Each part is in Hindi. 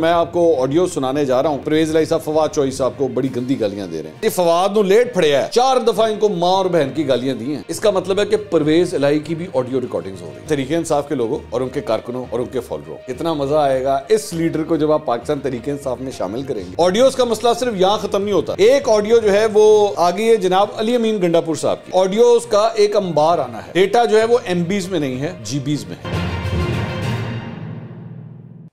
मैं आपको ऑडियो सुनाने जा रहा हूँ परवेज लाई साहब फवाद ਚੋਈ ਸਾਹਿਬ बड़ी गंदी ਗੰਦੀ दे रहे ਰਹੇ ਇਹ फवाद ਨੂੰ लेट फड़े है चार दफा इनको माँ और बहन की गालियां दी हैं इसका मतलब है कि परवेज इलाई की भी ऑडियो रिकॉर्डिंग्स हो रही है तरीके इंसाफ के लोगों और उनके कारकुनों और उनके फॉलोअरों इतना मजा आएगा इस लीडर को जब आप पाकिस्तान तरीके इंसाफ में शामिल करेंगे ऑडियोज का मसला सिर्फ यहाँ खत्म नहीं होता एक ऑडियो जो है वो आ गई है जनाब अली अमीन गंडापुर साहब की ऑडियोज का एक अंबार आना है डेटा जो है वो बीज में नहीं है जीबीज में है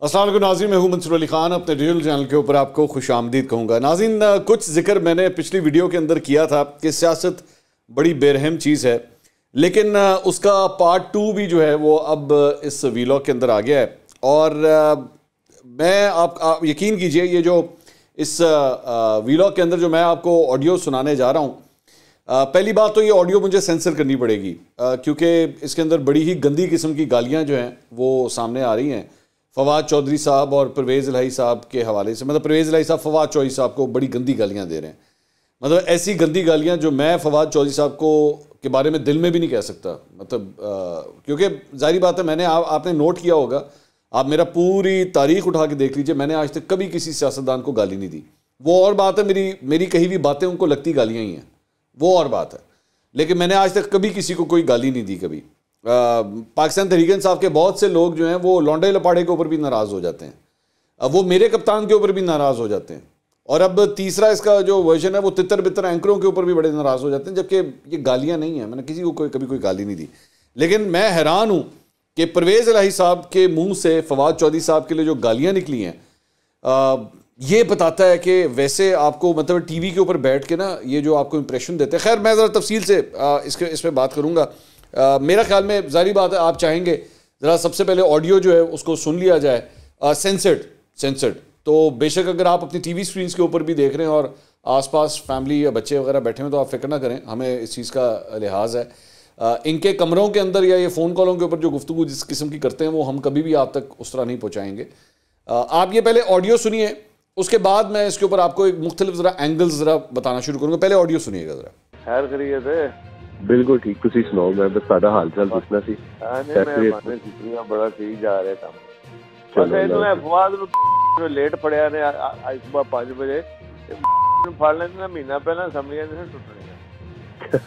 असल नाजी मैं हूँ मंसूर अली खान अपने डिजिटल चैनल के ऊपर आपको खुश आमदीद कहूँगा नाजिन कुछ जिक्र मैंने पिछली वीडियो के अंदर किया था कि सियासत बड़ी बेरहम चीज़ है लेकिन उसका पार्ट टू भी जो है वो अब इस वीलॉग के अंदर आ गया है और मैं आप, आप यकीन कीजिए ये जो इस वीलॉग के अंदर जो मैं आपको ऑडियो सुनाने जा रहा हूँ पहली बात तो ये ऑडियो मुझे सेंसर करनी पड़ेगी क्योंकि इसके अंदर बड़ी ही गंदी किस्म की गालियाँ जो हैं वो सामने आ रही हैं फवाद चौधरी साहब और परवेज़ लाई साहब के हवाले से मतलब परवेज़ लाई साहब फवाद चौधरी साहब को बड़ी गंदी गालियाँ दे रहे हैं मतलब ऐसी गंदी गालियाँ जो मैं फवाद चौधरी साहब को के बारे में दिल में भी नहीं कह सकता मतलब आ, क्योंकि जाहिर बात है मैंने आ, आपने नोट किया होगा आप मेरा पूरी तारीख उठा के देख लीजिए मैंने आज तक कभी किसी सियासतदान को गाली नहीं दी वो और बात है मेरी मेरी कही हुई बातें उनको लगती गालियाँ ही हैं वो और बात है लेकिन मैंने आज तक कभी किसी को कोई गाली नहीं दी कभी पाकिस्तान तहरीक साहब के बहुत से लोग जो हैं वो लौंडे लपाड़े के ऊपर भी नाराज़ हो जाते हैं वो मेरे कप्तान के ऊपर भी नाराज़ हो जाते हैं और अब तीसरा इसका जो वर्जन है वो तितर बितर एंकरों के ऊपर भी बड़े नाराज़ हो जाते हैं जबकि ये गालियाँ नहीं हैं मैंने किसी को कोई कभी कोई गाली नहीं दी लेकिन मैं हैरान हूँ कि परवेज़ अलाही साहब के मुँह से फवाद चौधरी साहब के लिए जो गालियाँ निकली हैं ये बताता है कि वैसे आपको मतलब वी के ऊपर बैठ के ना ये जो आपको इम्प्रेशन देते हैं खैर मैं ज़रा तफसील से इसके इस पर बात करूँगा मेरा ख्याल में जारी बात है आप चाहेंगे ज़रा सबसे पहले ऑडियो जो है उसको सुन लिया जाए सेंसर्ड सेंसर्ड तो बेशक अगर आप अपनी टीवी स्क्रीन्स के ऊपर भी देख रहे हैं और आसपास फैमिली या बच्चे वगैरह बैठे हैं तो आप फिक्र ना करें हमें इस चीज़ का लिहाज है आ, इनके कमरों के अंदर या ये फ़ोन कॉलों के ऊपर जो गुफ्तु जिस किस्म की करते हैं वो हम कभी भी आप तक उस तरह नहीं पहुँचाएंगे आप ये पहले ऑडियो सुनिए उसके बाद मैं इसके ऊपर आपको एक मुख्तलिफ ज़रा एंगल ज़रा बताना शुरू करूँगा पहले ऑडियो सुनिएगा ज़रा खैर करिए ਬਿਲਕੁਲ ਠੀਕ ਤੁਸੀਂ ਸੁਣਾਓ ਮੈਂ ਬਸ ਤੁਹਾਡਾ ਹਾਲ ਚਾਲ ਪੁੱਛਣਾ ਸੀ ਮੈਂ ਮਾਨੇ ਜਿਤਨੀਆਂ ਬੜਾ ਸਹੀ ਜਾ ਰਿਹਾ ਕੰਮ ਚਲੋ ਇਹ ਮੈਂ ਫਵਾਦ ਨੂੰ ਲੇਟ ਪੜਿਆ ਨੇ ਅੱਜ ਸਵੇਰ 5 ਵਜੇ ਨੂੰ ਫੜ ਲੈਣ ਦਾ ਮਹੀਨਾ ਪਹਿਲਾਂ ਸਮਝਿਆ ਨਹੀਂ ਟੁੱਟਣੇ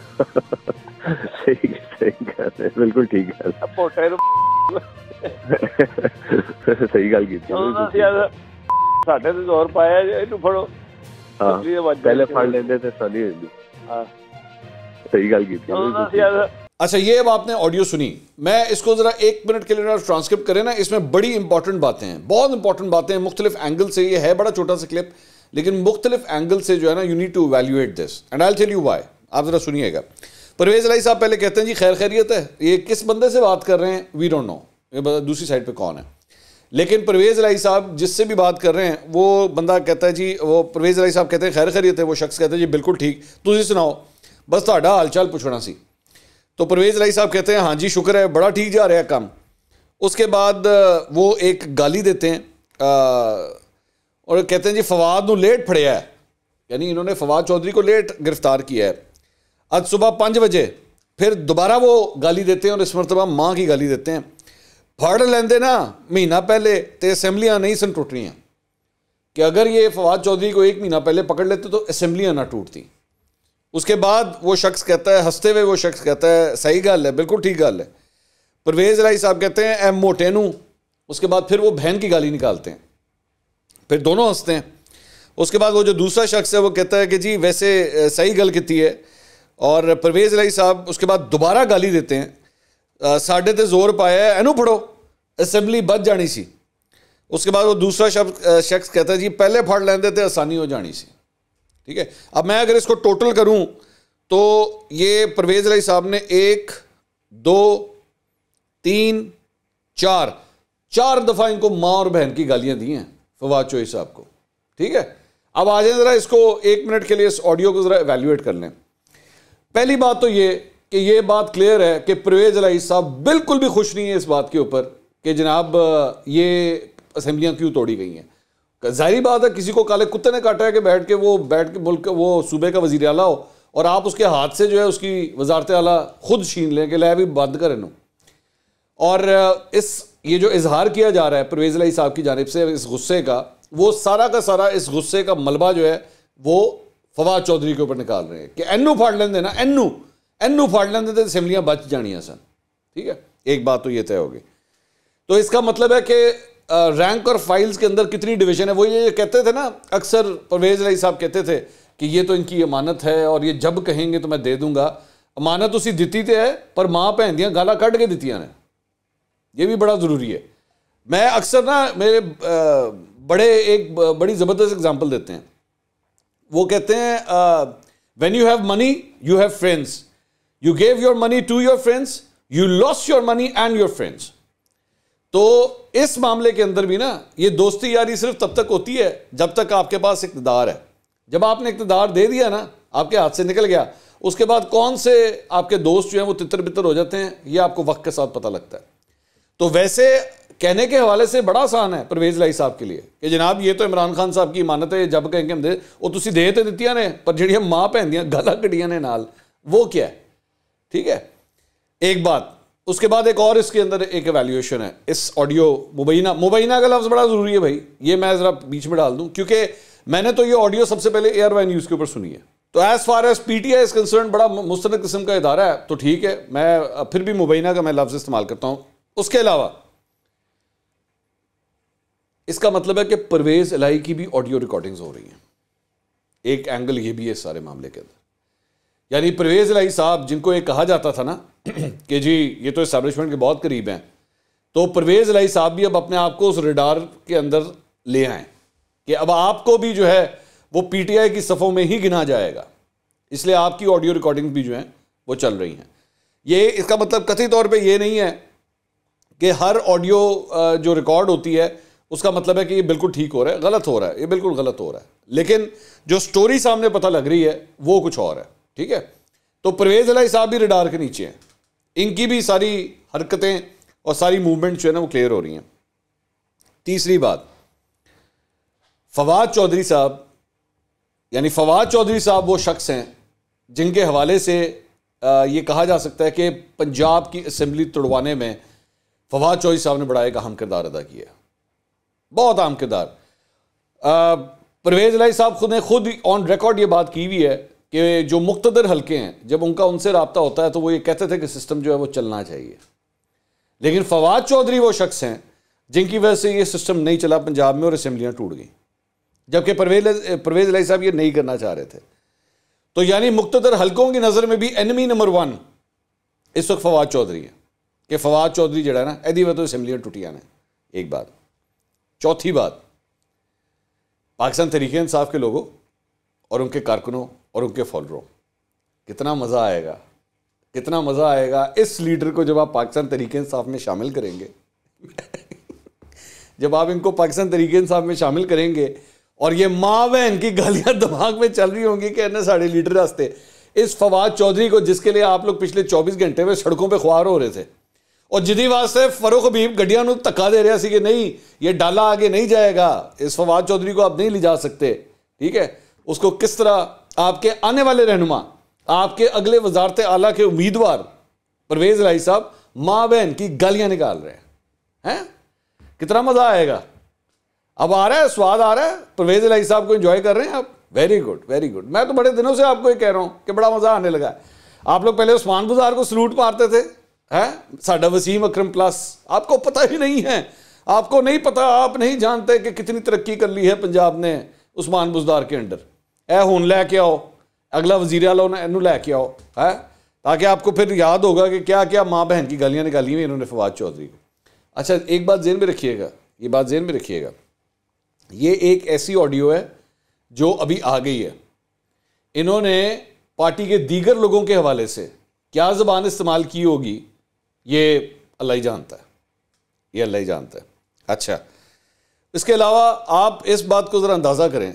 ਸਹੀ ਸਹੀ ਗੱਲ ਹੈ ਬਿਲਕੁਲ ਠੀਕ ਹੈ ਸਪੋਰਟਰ ਸਹੀ ਗੱਲ ਕੀਤੀ ਸਾਡੇ ਤੇ ਜ਼ੋਰ ਪਾਇਆ ਇਹਨੂੰ ਫੜੋ ਹਾਂ ਪਹਿਲੇ ਫੜ ਲੈਂਦੇ ਤੇ ਸਹੀ ਹੁੰਦੀ ਹਾਂ सही गल की हाँ, हाँ, अच्छा ये अब आपने ऑडियो सुनी मैं इसको ज़रा एक मिनट के लिए ना ट्रांसक्रिप्ट करें ना इसमें बड़ी इंपॉर्टेंट बातें हैं बहुत इंपॉर्टेंट बातें हैं मुख्तलिफ एंगल से ये है बड़ा छोटा सा क्लिप लेकिन मुख्तलिफ एंगल से जो है ना you need to evaluate this and I tell you why आप ज़रा सुनिएगा परवेज लाई साहब पहले कहते हैं जी खैर खैरियत है ये किस बंदे से बात कर रहे हैं वी डोंट नो ये दूसरी साइड पर कौन है लेकिन परवेज लाई साहब जिससे भी बात कर रहे हैं वो बंदा कहता है जी वो परवेज लाई साहब कहते हैं खैर खैरियत है वो शख्स कहते हैं जी बिल्कुल ठीक तुझे सुनाओ बस ਤੁਹਾਡਾ हाल चाल पूछना सी तो परवेज राई साहब कहते हैं हाँ जी शुक्र है बड़ा ठीक जा रहा है काम उसके बाद वो एक गाली देते हैं आ, और कहते हैं जी फवाद ने लेट फड़े है यानी इन्होंने फवाद चौधरी को लेट गिरफ्तार किया है आज सुबह पाँच बजे फिर दोबारा वो गाली देते हैं और इस मरतबा माँ की गाली देते हैं फड़ लेंदे ना महीना पहले तो असम्बलियाँ नहीं सन टूटनियाँ कि अगर ये फवाद चौधरी को एक महीना पहले पकड़ लेते तो असम्बलियाँ ना टूटती उसके बाद वो शख्स कहता है हंसते हुए वो शख्स कहता है सही गल है बिल्कुल ठीक गल है परवेज़ राय साहब कहते हैं एम मोटेनू उसके बाद फिर वो बहन की गाली निकालते हैं फिर दोनों हंसते हैं उसके बाद वो जो दूसरा शख्स है वो कहता है कि जी वैसे सही गल कितनी है और परवेज़ राय साहब उसके बाद दोबारा गाली देते हैं साढ़े तो जोर पाया है एनू फड़ो असेंबली बच जानी सी उसके बाद वो दूसरा शख्स शख्स कहता है जी पहले फड़ लेंदे तो आसानी हो जानी सी ठीक है अब मैं अगर इसको टोटल करूं तो ये परवेज अली साहब ने एक दो तीन चार चार दफ़ा इनको माँ और बहन की गालियां दी हैं फवाद चोई साहब को ठीक है अब आ जाए ज़रा इसको एक मिनट के लिए इस ऑडियो को ज़रा एवेल्यूएट कर लें पहली बात तो ये कि ये बात क्लियर है कि परवेज रई साहब बिल्कुल भी खुश नहीं है इस बात के ऊपर कि जनाब ये असम्बलियाँ क्यों तोड़ी गई हैं जाहिर बात है किसी को काले कुत्ते ने काटा है कि बैठ के वो बैठ के मुल्क वो सूबे का वजीर अला हो और आप उसके हाथ से जो है उसकी वजारत अला खुद छीन लें कि लै भी बंद करें नो और इस ये जो इजहार किया जा रहा है परवेज़ लाई साहब की जानब से इस गुस्से का वो सारा का सारा इस गुस्से का मलबा जो है वो फवाद चौधरी के ऊपर निकाल रहे हैं कि एनू फाड़ लेंदे ना एनू एनू फाड़ लेंदे तो असम्बलियाँ बच जानिया सन ठीक है एक बात तो ये तय होगी तो इसका मतलब है कि रैंक और फाइल्स के अंदर कितनी डिवीजन है वो ये कहते थे ना अक्सर परवेज राई साहब कहते थे कि ये तो इनकी अमानत है और ये जब कहेंगे तो मैं दे दूंगा अमानत उसी दिती तो है पर माँ भैन दियाँ गाला कट के दतिया ने ये भी बड़ा ज़रूरी है मैं अक्सर ना मेरे बड़े एक बड़ी ज़बरदस्त एग्जाम्पल देते हैं वो कहते हैं when you have money you have friends you gave your money to your friends you lose your money and your friends तो इस मामले के अंदर भी ना ये दोस्ती यारी सिर्फ तब तक होती है जब तक आपके पास इकतदार है जब आपने इकतदार दे दिया ना आपके हाथ से निकल गया उसके बाद कौन से आपके दोस्त जो हैं वो तितर बितर हो जाते हैं ये आपको वक्त के साथ पता लगता है तो वैसे कहने के हवाले से बड़ा आसान है परवेज लाई साहब के लिए कि जनाब ये तो इमरान खान साहब की इमानत है जब कि हम दे वो ਤੁਸੀਂ दे तो ਦਿੱਤੀਆਂ तो ने पर ਜਿਹੜੀਆਂ माँ भैन ਦੀਆਂ गला ਕੱਢੀਆਂ ने नाल वो क्या है ठीक है एक बात उसके बाद एक और इसके अंदर एक एवेल्यूएशन है इस ऑडियो मुबैना मुबैना का लफ्ज़ बड़ा ज़रूरी है भाई ये मैं ज़रा बीच में डाल दूं क्योंकि मैंने तो ये ऑडियो सबसे पहले एयर वाइन यूज़ के ऊपर सुनी है तो as far as P T I concern बड़ा मुस्तर किस्म का इदारा है तो ठीक है मैं फिर भी मुबैना का मैं लफ्ज़ इस्तेमाल करता हूं उसके अलावा इसका मतलब है कि परवेज़ इलाई की भी ऑडियो रिकॉर्डिंग्स हो रही हैं एक एंगल ये भी है सारे मामले के अंदर यानी परवेज़ इलाई साहब जिनको ये कहा जाता था ना कि जी ये तो इस्टेब्लिशमेंट के बहुत करीब हैं तो परवेज़ लाई साहब भी अब अपने आप को उस रिडार के अंदर ले आए कि अब आपको भी जो है वो पीटीआई की सफ़ों में ही गिना जाएगा इसलिए आपकी ऑडियो रिकॉर्डिंग भी जो हैं वो चल रही हैं ये इसका मतलब कथित तौर पे ये नहीं है कि हर ऑडियो जो रिकॉर्ड होती है उसका मतलब है कि ये बिल्कुल ठीक हो रहा है गलत हो रहा है ये बिल्कुल गलत हो रहा है लेकिन जो स्टोरी सामने पता लग रही है वो कुछ और है ठीक है तो परवेज़ अलाई साहब भी रिडार के नीचे हैं इनकी भी सारी हरकतें और सारी मूवमेंट जो है ना वो क्लियर हो रही हैं तीसरी बात फवाद चौधरी साहब यानी फवाद चौधरी साहब वो शख्स हैं जिनके हवाले से ये कहा जा सकता है कि पंजाब की असम्बली तोड़वाने में फवाद चौधरी साहब ने बड़ा एक अहम किरदार अदा किया बहुत अहम किरदार परवेज़ लाई साहब खुद ने खुद ऑन रिकॉर्ड ये बात की हुई है कि जो मुख्तर हलके हैं जब उनका उनसे रबता होता है तो वो ये कहते थे कि सिस्टम जो है वो चलना चाहिए लेकिन फवाद चौधरी वो शख्स हैं जिनकी वजह से ये सिस्टम नहीं चला पंजाब में और असम्बलियाँ टूट गई जबकि परवेज परवेज लाई साहब ये नहीं करना चाह रहे थे तो यानी मुख्तर हल्कों की नज़र में भी एनमी नंबर वन इस वक्त फवाद चौधरी है कि फवाद चौधरी जड़ा ना एदी वह तो असम्बलियाँ टूटिया ने एक बात चौथी बात पाकिस्तान तरीके इंसाफ के लोगों और उनके कारकुनों और उनके फॉलोअरों कितना मज़ा आएगा कितना मज़ा आएगा इस लीडर को जब आप पाकिस्तान तरीके इंसाफ में शामिल करेंगे जब आप इनको पाकिस्तान तरीके इंसाफ में शामिल करेंगे और ये माँ बहन की गालियां दिमाग में चल रही होंगी कि अन्य साढ़े लीडर रास्ते इस फवाद चौधरी को जिसके लिए आप लोग पिछले 24 घंटे में सड़कों पे ख्वार हो रहे थे और जिदी वास्ते फरुख हबीब गड्डिया धक्का दे रहा कि नहीं ये डाला आगे नहीं जाएगा इस फवाद चौधरी को आप नहीं ले जा सकते ठीक है उसको किस तरह आपके आने वाले रहनुमा आपके अगले वजारत आला के उम्मीदवार परवेज लाई साहब माँ बहन की गालियां निकाल रहे हैं है? कितना मज़ा आएगा अब आ रहा है स्वाद आ रहा है परवेज लाई साहब को इंजॉय कर रहे हैं आप वेरी गुड वेरी गुड मैं तो बड़े दिनों से आपको ये कह रहा हूँ कि बड़ा मज़ा आने लगा है आप लोग पहले उस्मान बाजार को सलूट मारते थे हैं साडा वसीम अक्रम प्लस आपको पता ही नहीं है आपको नहीं पता आप नहीं जानते कि कितनी तरक्की कर ली है पंजाब ने उस्मान बुजदार के अंडर ए हूँ लैके आओ अगला वजीर आला ਆਲਾ ਉਹਨਾਂ ਇਹਨੂੰ ਲੈ ਕੇ ਆਓ ਹੈ फिर याद होगा कि क्या क्या माँ बहन की गालियाँ निकाली हुई इन्होंने फवाद चौधरी को अच्छा एक बात जेन में रखिएगा ये बात जेन में रखिएगा ये एक ऐसी ऑडियो है जो अभी आ गई है इन्होंने पार्टी के दीगर लोगों के हवाले से क्या ज़बान इस्तेमाल की होगी ये अल्लाह ही जानता है ये अल्लाह ही जानता है अच्छा इसके अलावा आप इस बात को ज़रा अंदाज़ा करें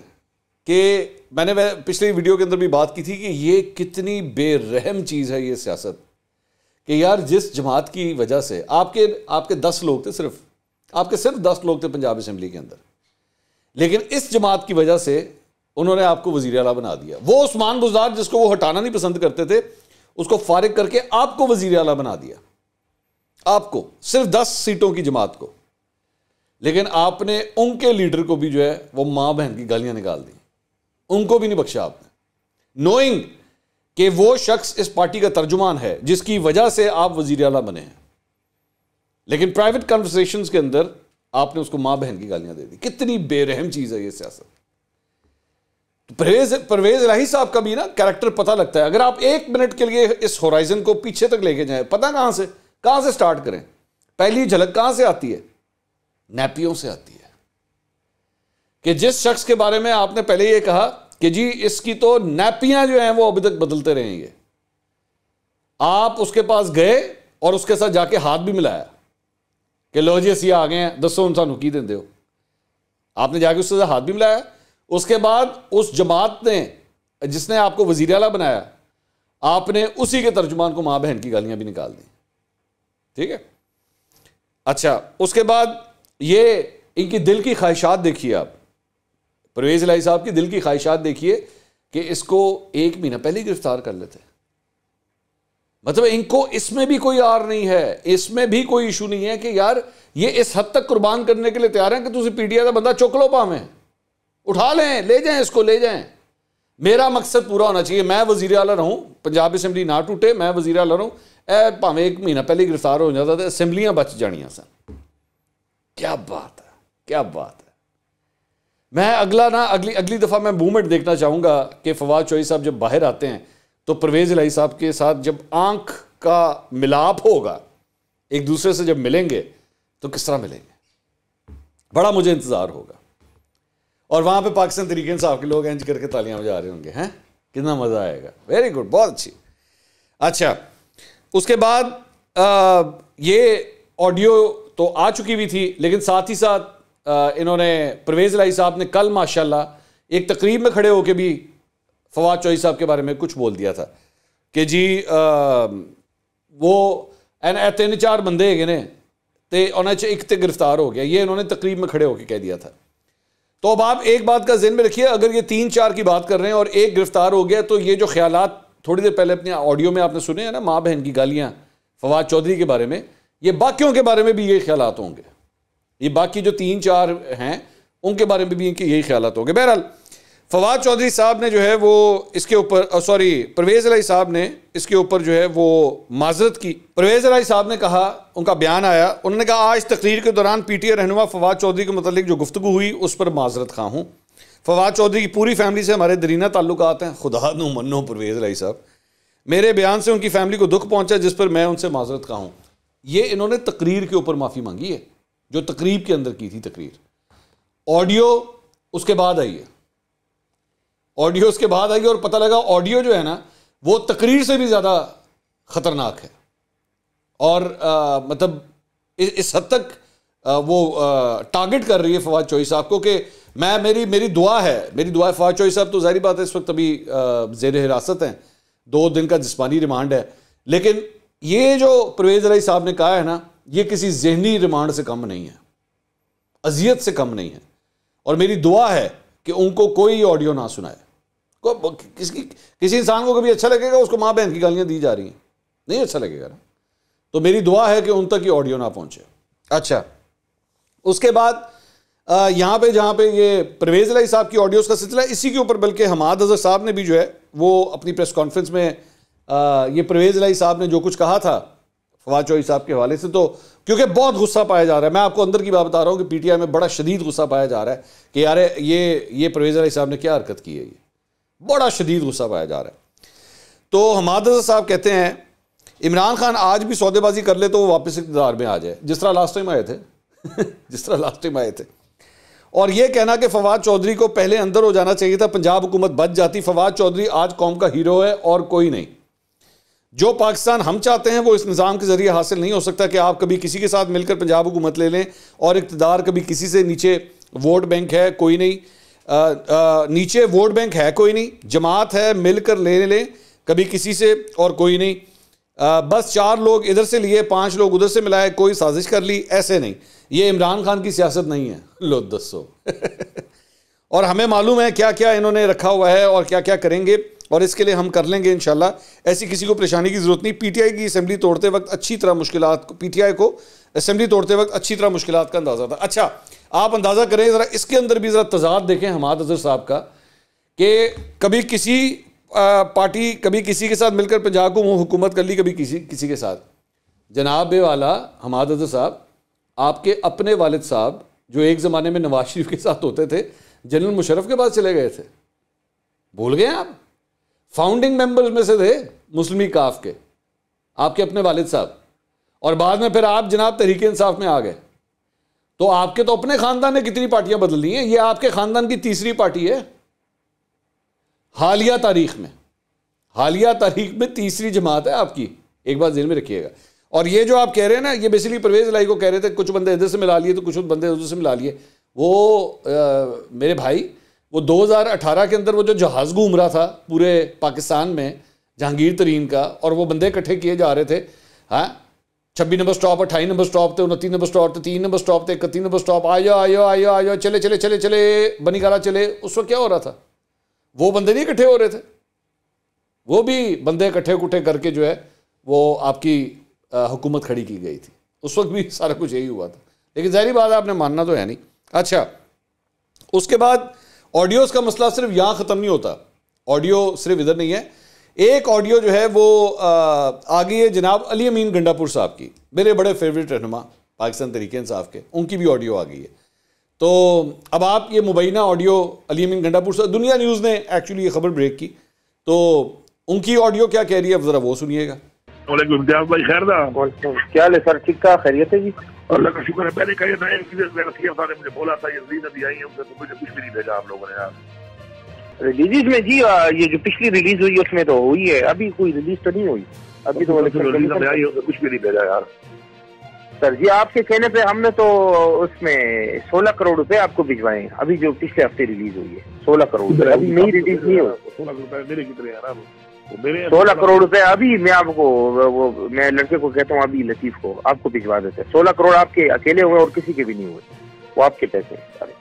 कि मैंने वह पिछली वीडियो के अंदर भी बात की थी कि ये कितनी बेरहम चीज़ है ये सियासत कि यार जिस जमात की वजह से आपके आपके दस लोग थे सिर्फ आपके सिर्फ दस लोग थे पंजाब असम्बली के अंदर लेकिन इस जमात की वजह से उन्होंने आपको वजीर अला बना दिया वो उस्मान गुजार जिसको वो हटाना नहीं पसंद करते थे उसको फारिग करके आपको वजीर अला बना दिया आपको सिर्फ दस सीटों की जमात को लेकिन आपने उनके लीडर को भी जो है वो माँ बहन की गालियां निकाल दी उनको भी नहीं बख्शा आपने नोइंग कि वो शख्स इस पार्टी का तर्जुमान है जिसकी वजह से आप वजीर अला बने हैं लेकिन प्राइवेट कन्वर्सेशन के अंदर आपने उसको माँ बहन की गालियां दे दी कितनी बेरहम चीज़ है ये सियासत परवेज तो परवेज राही साहब का भी ना कैरेक्टर पता लगता है अगर आप एक मिनट के लिए इस होराइजन को पीछे तक लेके जाएं पता कहां से कहां से स्टार्ट करें पहली झलक कहां से आती है नैपियों से आती है कि जिस शख्स के बारे में आपने पहले ये कहा कि जी इसकी तो नैपियां जो हैं वो अभी तक बदलते रहेंगे आप उसके पास गए और उसके साथ जाके हाथ भी मिलाया कि लो जी असी आ गए हैं दसो उन सू की देंगे हो आपने जाके उसके साथ हाथ भी मिलाया उसके बाद उस जमात ने जिसने आपको वजीर अला बनाया आपने उसी के तर्जुमान को माँ बहन की गालियां भी निकाल दी ठीक है अच्छा उसके बाद ये इनकी दिल की ख्वाहिशात देखिए आप परवेज लाई साहब की दिल की ख्वाहिशात देखिए कि इसको एक महीना पहले गिरफ्तार कर लेते मतलब इनको इसमें भी कोई आर नहीं है इसमें भी कोई इशू नहीं है कि यार ये इस हद तक कुर्बान करने के लिए तैयार हैं कि तुम पीटीआई का बंदा चुक लो पावे उठा लें ले जाएं इसको ले जाएं मेरा मकसद पूरा होना चाहिए मैं वजीर अला रहूं पंजाब असेंबली ना टूटे मैं वजीर अला रहूं ए भावें एक महीना पहले गिरफ्तार हो जाता तो असेंबलियां बच जानिया सन क्या बात है क्या बात है मैं अगला ना अगली अगली दफ़ा मैं मूवमेंट देखना चाहूँगा कि फवाद चौधरी साहब जब बाहर आते हैं तो परवेज़ लाई साहब के साथ जब आंख का मिलाप होगा एक दूसरे से जब मिलेंगे तो किस तरह मिलेंगे बड़ा मुझे इंतज़ार होगा और वहाँ पे पाकिस्तान तरीके साहब के लोग एंज करके तालियां बजा रहे होंगे हैं कितना मज़ा आएगा वेरी गुड बहुत अच्छी अच्छा उसके बाद आ, ये ऑडियो तो आ चुकी हुई थी लेकिन साथ ही साथ इन्होंने परवेज़ लाई साहब ने कल माशाल्लाह एक तकरीब में खड़े होकर भी फवाद चौधरी साहब के बारे में कुछ बोल दिया था कि जी आ, वो तीन चार बंदे है ने तो उन्हें एक तो गिरफ्तार हो गया ये इन्होंने तकरीब में खड़े होकर कह दिया था तो अब आप एक बात का जहन में रखिए अगर ये तीन चार की बात कर रहे हैं और एक गिरफ्तार हो गया तो ये जो ख्याल थोड़ी देर पहले अपने ऑडियो में आपने सुने हैं ना माँ बहन की गालियाँ फवाद चौधरी के बारे में ये बाकियों के बारे में भी ये ख्याल होंगे ये बाकी जो तीन चार हैं उनके बारे में भी इनके यही ख्याल हो गए बहरहाल फवाद चौधरी साहब ने जो है वो इसके ऊपर सॉरी परवेज़ अलाई साहब ने इसके ऊपर जो है वो माजरत की परवेज़ अलाई साहब ने कहा उनका बयान आया उन्होंने कहा आज तकरीर के दौरान पी टी ए रहनुमा फवाद चौधरी के मतलब जो गुफ्तु हुई उस पर माजरत खा हूँ फवाद चौधरी की पूरी फैमिली से हमारे दरीना ताल्लुक हैं खुदा नो मनो परवेज़ अलाई साहब मेरे बयान से उनकी फैमिली को दुख पहुँचा जिस पर मैं उनसे माजरत खा हूँ ये इन्होंने तकरीर के ऊपर माफ़ी मांगी है जो तकरीब के अंदर की थी तकरीर ऑडियो उसके बाद आई है ऑडियो उसके बाद आई और पता लगा ऑडियो जो है ना वो तकरीर से भी ज़्यादा ख़तरनाक है और आ, मतलब इस, हद तक आ, वो टारगेट कर रही है फवाद चौहरी साहब को कि मैं मेरी मेरी दुआ है मेरी दुआ है फवाद चौहरी साहब तो जहरी बात है इस वक्त अभी जेर हिरासत हैं दो दिन का जिसमानी रिमांड है लेकिन ये जो परवेज़ रही साहब ने कहा है ना ये किसी जहनी रिमांड से कम नहीं है अजियत से कम नहीं है और मेरी दुआ है कि उनको कोई ऑडियो ना सुनाए को, किसी किसी इंसान को कभी अच्छा लगेगा उसको माँ बहन की गालियाँ दी जा रही हैं नहीं अच्छा लगेगा ना तो मेरी दुआ है कि उन तक ये ऑडियो ना पहुँचे अच्छा उसके बाद यहाँ पे जहाँ पे ये परवेज़ लाई साहब की ऑडियोज़ का सिलसिला इसी के ऊपर बल्कि हमाद अजहर साहब ने भी जो है वो अपनी प्रेस कॉन्फ्रेंस में आ, ये परवेज़ लाई साहब ने जो कुछ कहा था फवाद चौधरी साहब के हवाले से तो क्योंकि बहुत गुस्सा पाया जा रहा है मैं आपको अंदर की बात बता रहा हूँ कि पीटीआई में बड़ा शदीद गुस्सा पाया जा रहा है कि यार ये ये परवेज अली साहब ने क्या हरकत की है ये बड़ा शदीद गुस्सा पाया जा रहा है तो हमाद साहब कहते हैं इमरान खान आज भी सौदेबाजी कर ले तो वो वापस इकतदार में आ जाए जिस तरह लास्ट टाइम आए थे जिस तरह लास्ट टाइम आए थे और ये कहना कि फवाद चौधरी को पहले अंदर हो जाना चाहिए था पंजाब हुकूमत बच जाती फवाद चौधरी आज कौम का हीरो है और कोई नहीं जो पाकिस्तान हम चाहते हैं वो इस निज़ाम के ज़रिए हासिल नहीं हो सकता कि आप कभी किसी के साथ मिलकर पंजाब हुकूमत ले लें और इकतदार कभी किसी से नीचे वोट बैंक है कोई नहीं आ, आ, नीचे वोट बैंक है कोई नहीं जमात है मिलकर ले लें कभी किसी से और कोई नहीं आ, बस चार लोग इधर से लिए पांच लोग उधर से मिलाए कोई साजिश कर ली ऐसे नहीं ये इमरान खान की सियासत नहीं है लो दसो और हमें मालूम है क्या क्या इन्होंने रखा हुआ है और क्या क्या करेंगे और इसके लिए हम कर लेंगे इन ऐसी किसी को परेशानी की ज़रूरत नहीं पीटीआई की असम्बली तोड़ते वक्त अच्छी तरह मुश्किल पीटीआई को असम्बली तोड़ते वक्त अच्छी तरह मुश्किल का अंदाज़ा था अच्छा आप अंदाज़ा करें ज़रा इसके अंदर भी ज़रा तजाद देखें हमाद अजहर साहब का कि कभी किसी पार्टी कभी किसी के साथ मिलकर पंजाब को हुकूमत कर ली कभी किसी किसी के साथ जनाब वाला हमाद अजहर साहब आपके अपने वालद साहब जो एक ज़माने में नवाज शरीफ के साथ होते थे जनरल मुशरफ के पास चले गए थे भूल गए आप फाउंडिंग मेंबर्स में से थे मुस्लिम काफ के आपके अपने वालिद साहब और बाद में फिर आप जनाब तहरीक इंसाफ में आ गए तो आपके तो अपने खानदान ने कितनी पार्टियां बदल दी हैं ये आपके खानदान की तीसरी पार्टी है हालिया तारीख में हालिया तारीख में तीसरी जमात है आपकी एक बात जेल में रखिएगा और ये जो आप कह रहे हैं ना ये बेसिकली परवेज लाई को कह रहे थे कुछ बंदे इधर से मिला लिए तो कुछ बंदे उधर से मिला लिए वो आ, मेरे भाई वो 2018 के अंदर वो जो जहाज़ घूम रहा था पूरे पाकिस्तान में जहांगीर तरीन का और वो बंदे इकट्ठे किए जा रहे थे हाँ छब्बीस नंबर स्टॉप अट्ठाईस नंबर स्टॉप थे उनतीस नंबर स्टॉप थे तीन नंबर स्टॉप थे इकतीस नंबर स्टॉप आयो आयो आयो आयो चले चले चले चले बनीकारा चले उस वक्त क्या हो रहा था वो बंदे नहीं इकट्ठे हो रहे थे वो भी बंदे इकट्ठे कुट्ठे करके जो है वो आपकी हुकूमत खड़ी की गई थी उस वक्त भी सारा कुछ यही हुआ था लेकिन जहरी बात आपने मानना तो है नहीं अच्छा उसके बाद ऑडियोज का मसला सिर्फ यहाँ ख़त्म नहीं होता ऑडियो सिर्फ इधर नहीं है एक ऑडियो जो है वो आ गई है जनाब अली अमीन गंडापुर साहब की मेरे बड़े फेवरेट रहनुमा पाकिस्तान तरीके साहब के उनकी भी ऑडियो आ गई है तो अब आप ये मुबैना ऑडियो अली अमीन गंडापुर साहब दुनिया न्यूज़ ने एक्चुअली ये खबर ब्रेक की तो उनकी ऑडियो क्या कह रही है अब ज़रा वो सुनिएगा क्या सर ठीक खैरियत है जी अल्लाह का शुक्र है मैंने कहा नए रफीक साहब ने मुझे बोला था ये रिलीज अभी आई है उनसे तो मुझे कुछ भी नहीं भेजा आप लोगों ने यार रिलीज में जी आ, ये जो पिछली रिलीज हुई उसमें तो हुई है अभी कोई रिलीज तो नहीं हुई अभी तो रिलीज में आई है कुछ भी नहीं भेजा यार सर जी आपके कहने पे हमने तो उसमें 16 करोड़ रुपए आपको भिजवाए अभी जो पिछले हफ्ते रिलीज हुई है 16 करोड़ अभी नई रिलीज नहीं हुई सोलह करोड़ मेरे कितने यार सोलह करोड़ रुपए अभी मैं आपको वो मैं लड़के को कहता हूँ अभी लतीफ को आपको भिजवा देते हैं सोलह करोड़ आपके अकेले हुए और किसी के भी नहीं हुए वो आपके पैसे सारे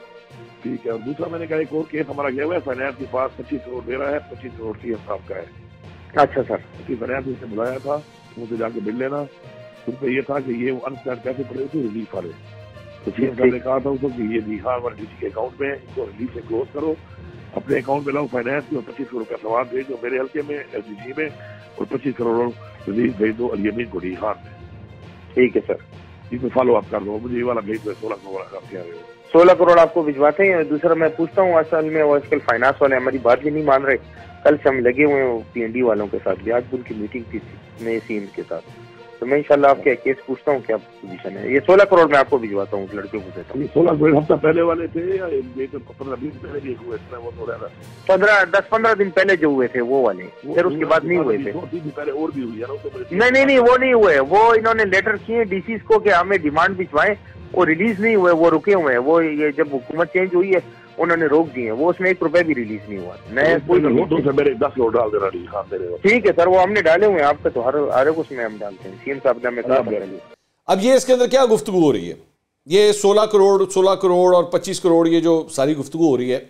ठीक है और दूसरा मैंने कहा एक और केस हमारा गया हुआ है फाइनेंस के पास पच्चीस करोड़ दे रहा है पच्चीस करोड़ सी एम साहब का है अच्छा सर फाइनेंस से बुलाया था मुझे जाके बिल लेना उनसे ये था कि ये अनस्टैंड कैसे पड़े थे रिलीफ वाले तो सी एम साहब ने कहा था उसको कि ये बिहार हमारे डीसी के अकाउंट में इसको रिलीफ से क्लोज करो अपने अकाउंट में लाओ फाइनेंस की और पच्चीस करोड़ का सवाल भेज दो मेरे हल्के में एल में और पच्चीस करोड़ रिलीज भेज दो अली अमीन गुडी खान में ठीक है सर इसमें फॉलो अप कर दो मुझे ये वाला भेज दो सोलह करोड़ आप क्या रहे सोलह करोड़ आपको भिजवाते हैं दूसरा मैं पूछता हूँ असल में वो आजकल फाइनेंस वाले हमारी बात भी नहीं मान रहे कल से हम लगे हुए हैं पीएनडी वालों के साथ भी आज उनकी मीटिंग थी नए नसीम के साथ तो मैं इंशाल्लाह आपके केस पूछता हूँ क्या पोजीशन है ये सोलह करोड़ में आपको भिजवाता हूँ लड़कियों को देता हूँ सोलह करोड़ हफ्ता पहले वाले थे या तो पंद्रह दस पंद्रह दिन पहले जो हुए थे वो वाले फिर उसके बाद नहीं हुए थे भी तो नहीं नहीं नहीं वो नहीं हुए वो इन्होंने लेटर किए डीसी को कि हमें डिमांड भिजवाए वो रिलीज नहीं हुए वो रुके हुए हैं वो ये जब हुकूमत चेंज हुई है उन्होंने रोक दिए वो उसमें एक रुपए भी रिलीज नहीं हुआ मैं कोई तो मेरे दस लोट डाल देना खान हाँ, ठीक है सर वो हमने डाले हुए हैं आपका तो हर हर एक उसमें हम डालते हैं सीएम साहब ने हमें अब ये इसके अंदर क्या गुफ्तु हो रही है ये 16 करोड़ 16 करोड़ और 25 करोड़ ये जो सारी गुफ्तु हो रही है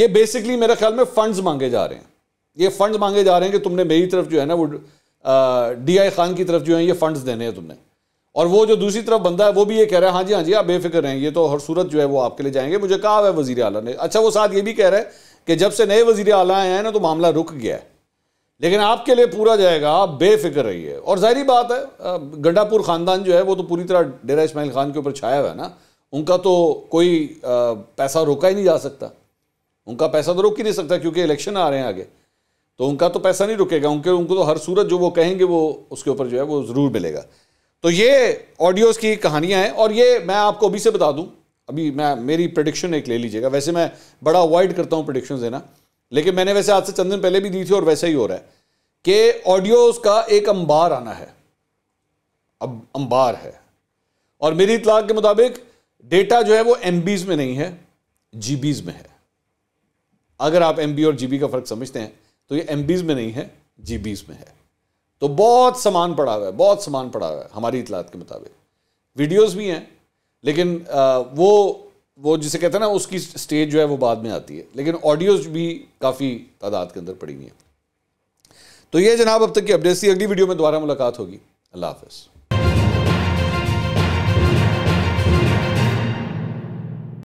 ये बेसिकली मेरे ख्याल में फंड्स मांगे जा रहे हैं ये फंड्स मांगे जा रहे हैं कि तुमने मेरी तरफ जो है ना वो डीआई खान की तरफ जो है ये फंड्स देने हैं तुमने और वो जो दूसरी तरफ बंदा है वो भी ये कह रहा है हाँ जी हाँ जी आप बेफिक्र हैं ये तो हर सूरत जो है वो आपके लिए जाएंगे मुझे कहा है वजीर अला ने अच्छा वो साथ ये भी कह रहा है कि जब से नए वजीर अला आए हैं ना तो मामला रुक गया है लेकिन आपके लिए पूरा जाएगा आप बेफिक्र रहिए और जाहरी बात है गंडापुर ख़ानदान जो है वो तो पूरी तरह डेरा इसमाइल खान के ऊपर छाया हुआ है ना उनका तो कोई पैसा रोका ही नहीं जा सकता उनका पैसा तो रोक ही नहीं सकता क्योंकि इलेक्शन आ रहे हैं आगे तो उनका तो पैसा नहीं रुकेगा उनके उनको तो हर सूरत जो वो कहेंगे वो उसके ऊपर जो है वो ज़रूर मिलेगा तो ये ऑडियोज़ की कहानियाँ हैं और ये मैं आपको अभी से बता दूँ अभी मैं मेरी प्रडिक्शन एक ले लीजिएगा वैसे मैं बड़ा अवॉइड करता हूँ प्रडिक्शन देना लेकिन मैंने वैसे आज से चंदन पहले भी दी थी और वैसा ही हो रहा है कि ऑडियोज़ का एक अंबार आना है अब अंबार है और मेरी इतला के मुताबिक डेटा जो है वो एम में नहीं है जी में है अगर आप एम और जी का फ़र्क समझते हैं तो ये एम में नहीं है जी में है तो बहुत सामान पड़ा हुआ है बहुत सामान पड़ा हुआ है हमारी इतलात के मुताबिक वीडियोस भी हैं लेकिन वो वो जिसे कहते हैं ना उसकी स्टेज जो है वो बाद में आती है लेकिन ऑडियोज भी काफ़ी तादाद के अंदर पड़ी हुई हैं तो ये जनाब अब तक की अपडेट्स थी अगली वीडियो में दोबारा मुलाकात होगी अल्लाह हाफ